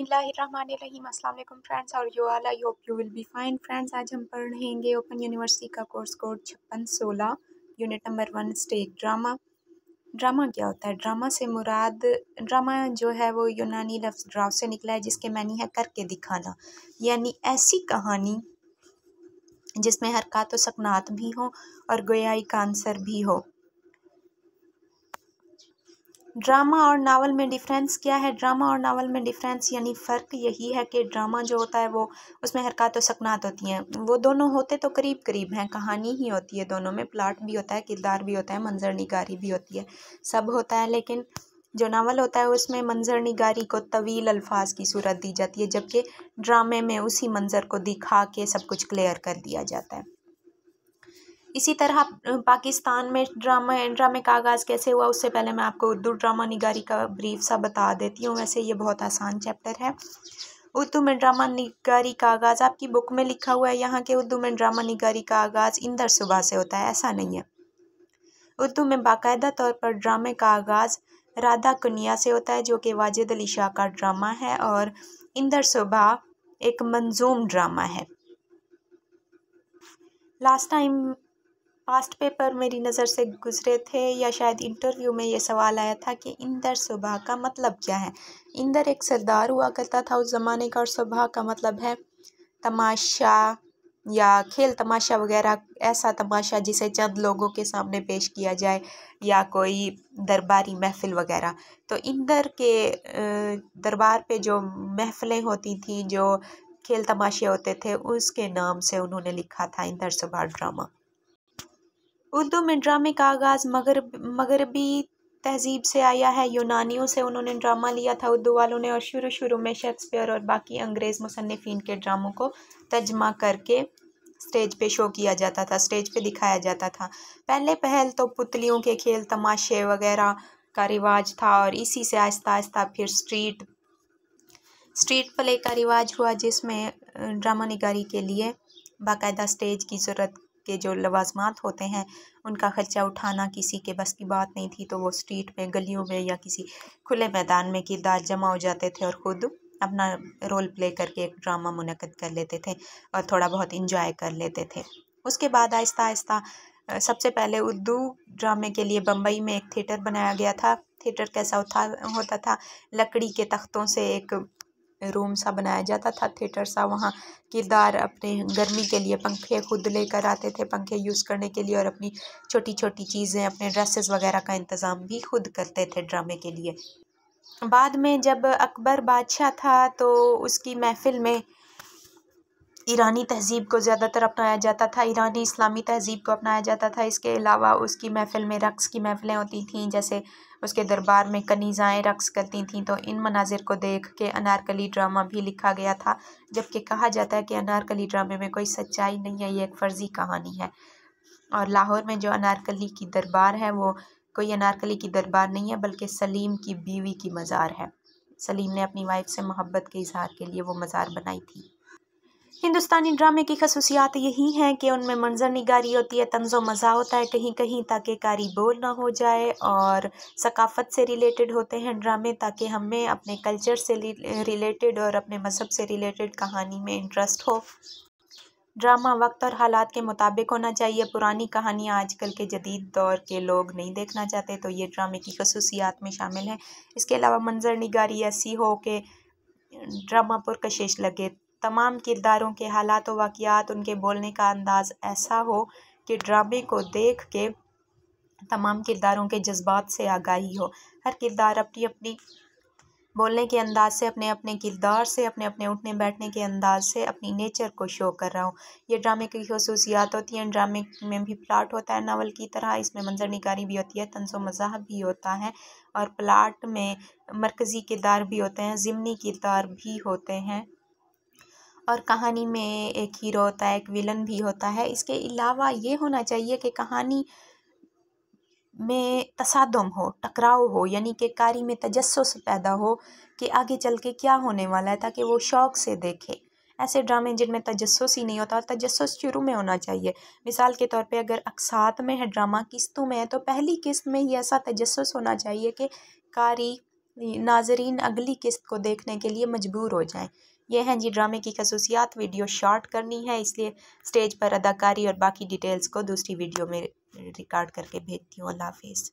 बिस्मिल्लाहिर्रहमानिर्रहीम अस्सलाम वालेकुम फ्रेंड्स और you all I hope you will be fine friends आज हम पढ़ेंगे ओपन यूनिवर्सिटी का कोर्स कोड छप्पन सोलह यूनिट नंबर वन स्टेक ड्रामा ड्रामा क्या होता है ड्रामा से मुराद ड्रामा जो है वो यूनानी लफ्ज़ ड्राव से निकला है जिसके मैनी है करके दिखाना यानी ऐसी कहानी जिसमें हरकत व सकनात भी हो और गोयाई का आंसर भी हो ड्रामा और नावल में डिफरेंस क्या है ड्रामा और नावल में डिफरेंस यानी फ़र्क यही है कि ड्रामा जो होता है वो उसमें हरकत और सकनात होती हैं वो दोनों होते तो करीब करीब हैं कहानी ही होती है दोनों में प्लाट भी होता है किरदार भी होता है मंजर निगारी भी होती है सब होता है लेकिन जो नावल होता है उसमें मंजर निगारी को तवील अल्फाज की सूरत दी जाती है जबकि ड्रामे में उसी मंजर को दिखा के सब कुछ क्लियर कर दिया जाता है इसी तरह पाकिस्तान में ड्रामा ड्रामे का आगाज़ कैसे हुआ उससे पहले मैं आपको उर्दू ड्रामा निगारी का ब्रीफ सा बता देती हूँ वैसे ये बहुत आसान चैप्टर है उर्दू में ड्रामा निगारी का आगाज़ आपकी बुक में लिखा हुआ है यहाँ के उर्दू में ड्रामा निगारी का आगाज़ इंदर सुबह से होता है ऐसा नहीं है उर्दू में बाकायदा तौर पर ड्रामे का आगाज़ राधा कन्या से होता है जो कि वाजिद अली शाह का ड्रामा है और इंदर सुबह एक मंजूम ड्रामा है लास्ट टाइम पास्ट पेपर मेरी नज़र से गुजरे थे या शायद इंटरव्यू में ये सवाल आया था कि इंदर सुबह का मतलब क्या है इंदर एक सरदार हुआ करता था उस ज़माने का और सुबह का मतलब है तमाशा या खेल तमाशा वगैरह ऐसा तमाशा जिसे चंद लोगों के सामने पेश किया जाए या कोई दरबारी महफ़िल वगैरह तो इंदर के दरबार पे जो महफ़िलें होती थी जो खेल तमाशे होते थे उसके नाम से उन्होंने लिखा था इंदर सुबह ड्रामा उर्दू में ड्रामे का आगाज़ मगरब मगरबी तहजीब से आया है यूनानियों से उन्होंने ड्रामा लिया था उर्दू वालों ने और शुरू शुरू में शेक्सपियर और बाकी अंग्रेज़ मुसनफ़िन के ड्रामों को तर्जमा करके स्टेज पे शो किया जाता था स्टेज पे दिखाया जाता था पहले पहल तो पुतलियों के खेल तमाशे वगैरह का रिवाज था और इसी से आहिस्ता आहिस्ता फिर स्ट्रीट स्ट्रीट प्ले का रिवाज हुआ जिसमें ड्रामा निगारी के लिए बाकायदा स्टेज की ज़रूरत के जो लवाजमात होते हैं उनका ख़र्चा उठाना किसी के बस की बात नहीं थी तो वो स्ट्रीट में गलियों में या किसी खुले मैदान में किरदार जमा हो जाते थे और ख़ुद अपना रोल प्ले करके एक ड्रामा मुनद कर लेते थे और थोड़ा बहुत इंजॉय कर लेते थे उसके बाद आहिस्ता आहिस्ता सबसे पहले उर्दू ड्रामे के लिए बम्बई में एक थिएटर बनाया गया था थिएटर कैसा होता होता था लकड़ी के तख्तों से एक रूम सा बनाया जाता था थिएटर सा वहाँ किरदार अपने गर्मी के लिए पंखे खुद लेकर आते थे पंखे यूज़ करने के लिए और अपनी छोटी छोटी चीज़ें अपने ड्रेसेस वगैरह का इंतज़ाम भी खुद करते थे ड्रामे के लिए बाद में जब अकबर बादशाह था तो उसकी महफ़िल में ईरानी तहज़ीब को ज़्यादातर अपनाया जाता था ईरानी इस्लामी तहज़ीब को अपनाया जाता था इसके अलावा उसकी महफ़िल में रक़्स की महफ़िलें होती थीं जैसे उसके दरबार में कनीज़ाएँ रक़्स करती थीं तो इन मनाजिर को देख के अनारकली ड्रामा भी लिखा गया था जबकि कहा जाता है कि अनारकली ड्रामे में कोई सच्चाई नहीं है ये एक फ़र्ज़ी कहानी है और लाहौर में जो अनारकली की दरबार है वो कोई अनारकली की दरबार नहीं है बल्कि सलीम की बीवी की मज़ार है सलीम ने अपनी वाइफ से मोहब्बत के इजहार के लिए वो मज़ार बनाई थी हिंदुस्तानी ड्रामे की खसूसियात यही हैं कि उनमें मंजर निगारी होती है तंजो मज़ा होता है कहीं कहीं ताकि कारी बोल ना हो जाए और सकाफ़त से रिलेटेड होते हैं ड्रामे ताकि हमें अपने कल्चर से रिलेटेड और अपने मज़हब से रिलेटेड कहानी में इंटरेस्ट हो ड्रामा वक्त और हालात के मुताबिक होना चाहिए पुरानी कहानियाँ आजकल के जदीद दौर के लोग नहीं देखना चाहते तो ये ड्रामे की खसूसियात में शामिल हैं इसके अलावा मंजर निगारी ऐसी हो कि ड्रामा पुरकशिश लगे तमाम किरदारों के हालात व वाक़ात उनके बोलने का अंदाज़ ऐसा हो कि ड्रामे को देख के तमाम किरदारों के जज्बात से आगाही हो हर किरदार अपनी अपनी बोलने के अंदाज से अपने अपने किरदार से अपने अपने उठने बैठने के अंदाज से अपनी नेचर को शो कर रहा हूँ ये ड्रामे की खसूसियात होती हैं ड्रामे में भी प्लाट होता है नावल की तरह इसमें मंजर निकारी भी होती है तंसो मज़ाह भी होता है और प्लाट में मरकज़ी किरदार भी होते हैं ज़मनी किरदार भी होते हैं और कहानी में एक हीरो होता है एक विलन भी होता है इसके अलावा ये होना चाहिए कि कहानी में तसादम हो टकराव हो यानी कि कारी में तजस्स पैदा हो कि आगे चल के क्या होने वाला है ताकि वो शौक़ से देखे ऐसे ड्रामे जिनमें तजस्स ही नहीं होता और तजस्स शुरू में होना चाहिए मिसाल के तौर पे अगर अकसात में है ड्रामा किस्तों में है तो पहली किस्त में ही ऐसा तजस्स होना चाहिए कि कारी नाजरीन अगली किस्त को देखने के लिए मजबूर हो जाएं ये हैं जी ड्रामे की खसूसियात वीडियो शॉर्ट करनी है इसलिए स्टेज पर अदाकारी और बाकी डिटेल्स को दूसरी वीडियो में रिकॉर्ड करके भेजती हूँ अल्लाह हाफिज़